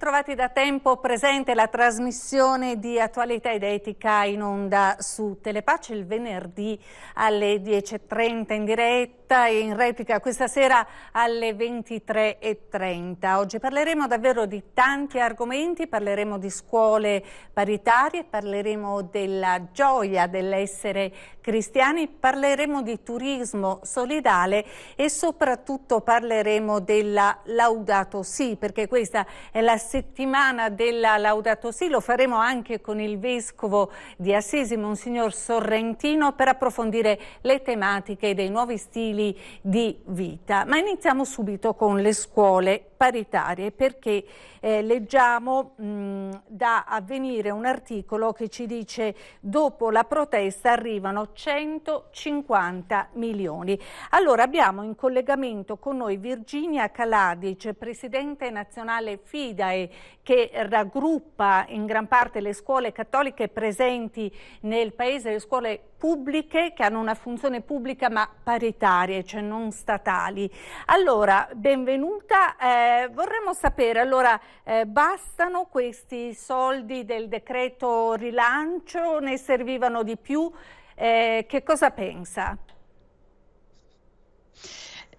Ritrovati da tempo presente la trasmissione di attualità ed etica in onda su Telepace il venerdì alle 10.30 in diretta diretta e in replica questa sera alle 23.30. Oggi parleremo davvero di tanti argomenti, parleremo di scuole paritarie, parleremo della gioia dell'essere cristiani, parleremo di turismo solidale e soprattutto parleremo della Laudato Sì, perché questa è la settimana della Laudato Sì, lo faremo anche con il Vescovo di Assisi, Monsignor Sorrentino, per approfondire le tematiche dei nuovi stili stili di vita. Ma iniziamo subito con le scuole paritarie perché eh, leggiamo mh, da avvenire un articolo che ci dice dopo la protesta arrivano 150 milioni. Allora abbiamo in collegamento con noi Virginia Caladic, presidente nazionale FIDAE che raggruppa in gran parte le scuole cattoliche presenti nel paese, le scuole pubbliche che hanno una funzione pubblica ma paritarie, cioè non statali. Allora, benvenuta, eh, vorremmo sapere, allora, eh, bastano questi soldi del decreto rilancio, ne servivano di più? Eh, che cosa pensa?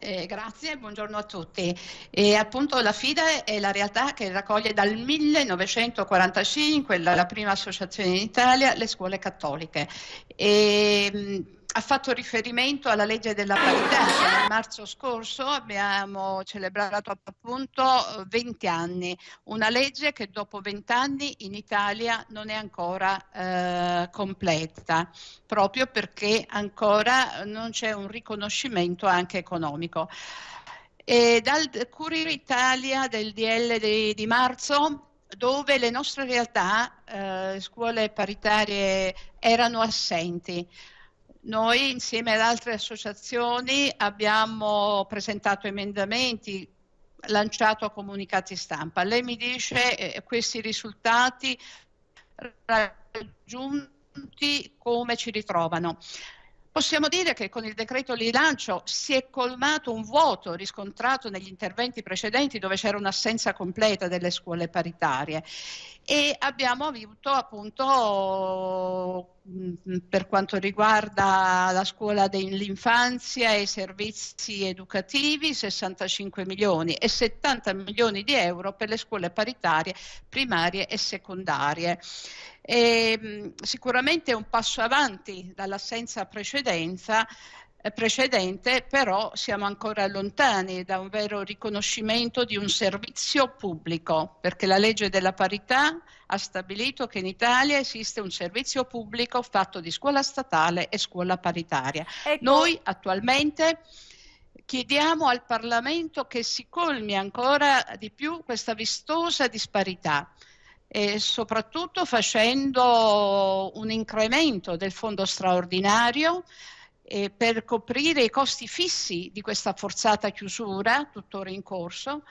Eh, grazie buongiorno a tutti. E appunto la FIDA è la realtà che raccoglie dal 1945, la, la prima associazione in Italia, le scuole cattoliche. E, ha fatto riferimento alla legge della parità. Nel marzo scorso abbiamo celebrato appunto 20 eh, anni, una legge che dopo 20 anni in Italia non è ancora eh, completa, proprio perché ancora non c'è un riconoscimento anche economico. E dal Curio Italia del DL di, di marzo dove le nostre realtà, eh, scuole paritarie, erano assenti. Noi insieme ad altre associazioni abbiamo presentato emendamenti, lanciato comunicati stampa. Lei mi dice eh, questi risultati raggiunti come ci ritrovano. Possiamo dire che con il decreto rilancio si è colmato un vuoto riscontrato negli interventi precedenti dove c'era un'assenza completa delle scuole paritarie e abbiamo avuto appunto mm, per quanto riguarda la scuola dell'infanzia e i servizi educativi 65 milioni e 70 milioni di euro per le scuole paritarie primarie e secondarie. E, ehm, sicuramente è un passo avanti dall'assenza precedenza, eh, precedente, però siamo ancora lontani da un vero riconoscimento di un servizio pubblico, perché la legge della parità ha stabilito che in Italia esiste un servizio pubblico fatto di scuola statale e scuola paritaria. Ecco. Noi attualmente chiediamo al Parlamento che si colmi ancora di più questa vistosa disparità e soprattutto facendo un incremento del fondo straordinario eh, per coprire i costi fissi di questa forzata chiusura, tuttora in corso,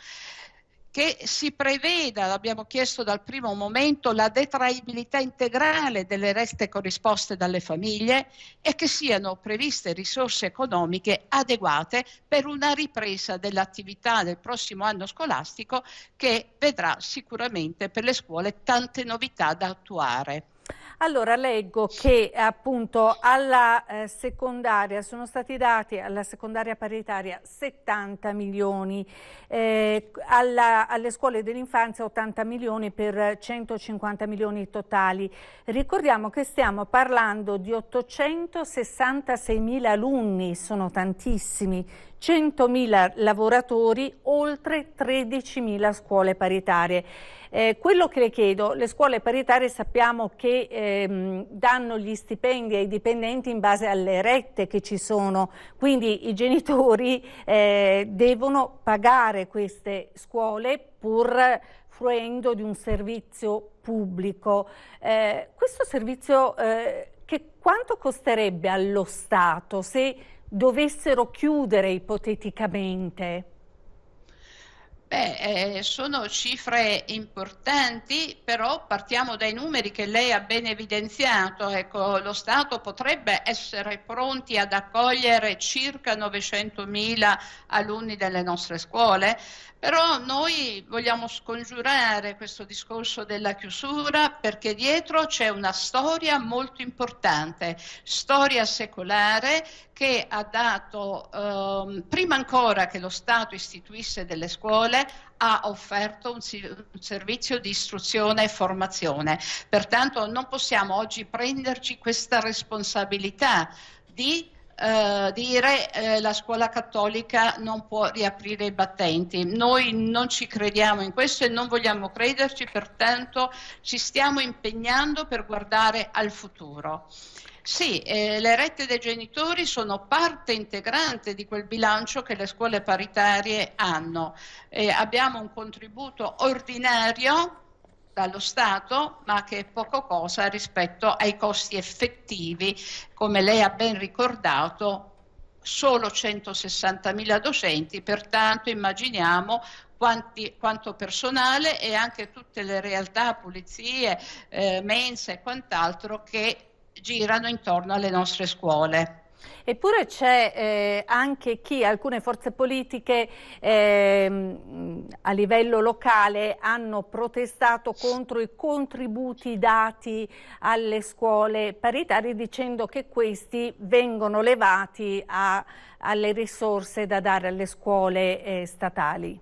che si preveda, l'abbiamo chiesto dal primo momento, la detraibilità integrale delle rette corrisposte dalle famiglie e che siano previste risorse economiche adeguate per una ripresa dell'attività del prossimo anno scolastico che vedrà sicuramente per le scuole tante novità da attuare. Allora leggo che appunto alla eh, secondaria sono stati dati alla secondaria paritaria 70 milioni, eh, alla, alle scuole dell'infanzia 80 milioni per 150 milioni totali. Ricordiamo che stiamo parlando di 866 mila alunni, sono tantissimi, 100.000 lavoratori, oltre 13.000 scuole paritarie. Eh, quello che le chiedo, le scuole paritarie sappiamo che ehm, danno gli stipendi ai dipendenti in base alle rette che ci sono, quindi i genitori eh, devono pagare queste scuole pur fruendo di un servizio pubblico. Eh, questo servizio eh, che quanto costerebbe allo Stato se dovessero chiudere ipoteticamente, Beh, eh, sono cifre importanti, però partiamo dai numeri che lei ha ben evidenziato. Ecco, lo Stato potrebbe essere pronti ad accogliere circa 900.000 alunni delle nostre scuole, però noi vogliamo scongiurare questo discorso della chiusura perché dietro c'è una storia molto importante, storia secolare che ha dato, ehm, prima ancora che lo Stato istituisse delle scuole, superiore ha offerto un, servizio di istruzione e formazione. Pertanto non possiamo oggi prenderci questa responsabilità di eh, dire eh, la scuola cattolica non può riaprire i battenti. Noi non ci crediamo in questo e non vogliamo crederci, pertanto ci stiamo impegnando per guardare al futuro. Sì, eh, le rette dei genitori sono parte integrante di quel bilancio che le scuole paritarie hanno. Eh, abbiamo un contributo ordinario dallo Stato, ma che è poco cosa rispetto ai costi effettivi, come lei ha ben ricordato, solo 160.000 docenti, pertanto immaginiamo quanti, quanto personale e anche tutte le realtà, pulizie, eh, mense e quant'altro che girano intorno alle nostre scuole. Eppure c'è eh, anche chi, alcune forze politiche eh, a livello locale hanno protestato contro i contributi dati alle scuole paritarie dicendo che questi vengono levati a, alle risorse da dare alle scuole eh, statali.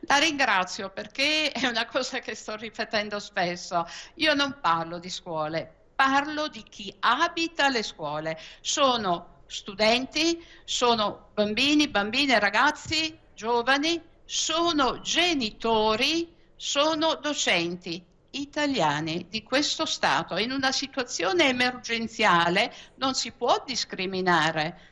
La ringrazio perché è una cosa che sto ripetendo spesso. Io non parlo di scuole, parlo di chi abita le scuole. Sono studenti, sono bambini, bambine, ragazzi, giovani, sono genitori, sono docenti italiani di questo Stato. In una situazione emergenziale non si può discriminare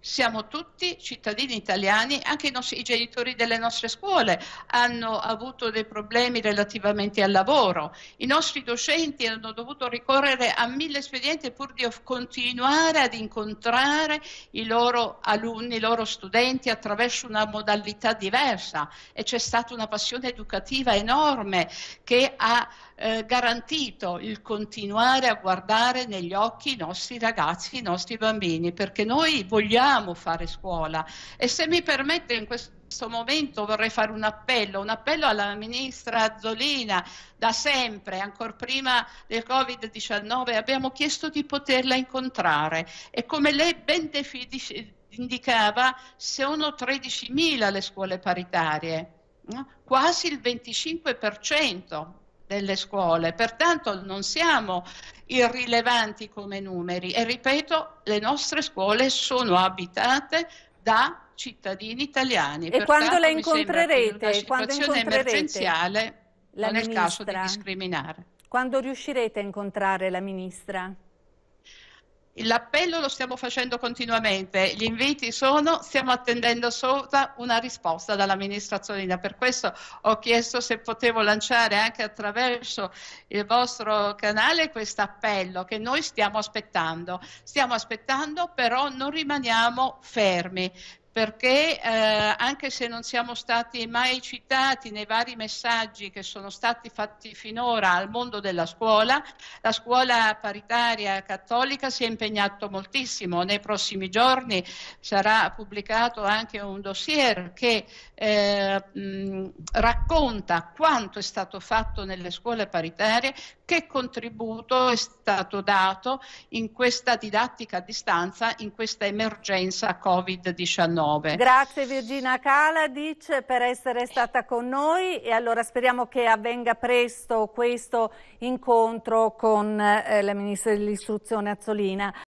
siamo tutti cittadini italiani, anche i, nostri, i, genitori delle nostre scuole hanno avuto dei problemi relativamente al lavoro, i nostri docenti hanno dovuto ricorrere a mille espedienti pur di continuare ad incontrare i loro alunni, i loro studenti attraverso una modalità diversa e c'è stata una passione educativa enorme che ha eh, garantito il continuare a guardare negli occhi i nostri ragazzi, i nostri bambini, perché noi vogliamo fare scuola e se mi permette in questo momento vorrei fare un appello, un appello alla ministra Azzolina da sempre, ancora prima del Covid-19, abbiamo chiesto di poterla incontrare e come lei ben indicava sono 13.000 le scuole paritarie, quasi il 25% delle scuole, pertanto non siamo irrilevanti come numeri e ripeto, le nostre scuole sono abitate da cittadini italiani. E quando le incontrerete? Una situazione incontrerete emergenziale la è il caso di discriminare. Quando riuscirete a incontrare la ministra? L'appello lo stiamo facendo continuamente, gli inviti sono, stiamo attendendo sopra una risposta dall'amministrazione. Per questo ho chiesto se potevo lanciare anche attraverso il vostro canale questo appello che noi stiamo aspettando. Stiamo aspettando però non rimaniamo fermi perché eh, anche se non siamo stati mai citati nei vari messaggi che sono stati fatti finora al mondo della scuola, la scuola paritaria cattolica si è impegnata moltissimo. Nei prossimi giorni sarà pubblicato anche un dossier che eh, mh, racconta quanto è stato fatto nelle scuole paritarie, che contributo è stato dato in questa didattica a distanza, in questa emergenza Covid-19. Grazie Virginia Kaladic per essere stata con noi e allora speriamo che avvenga presto questo incontro con eh, la Ministra dell'Istruzione Azzolina.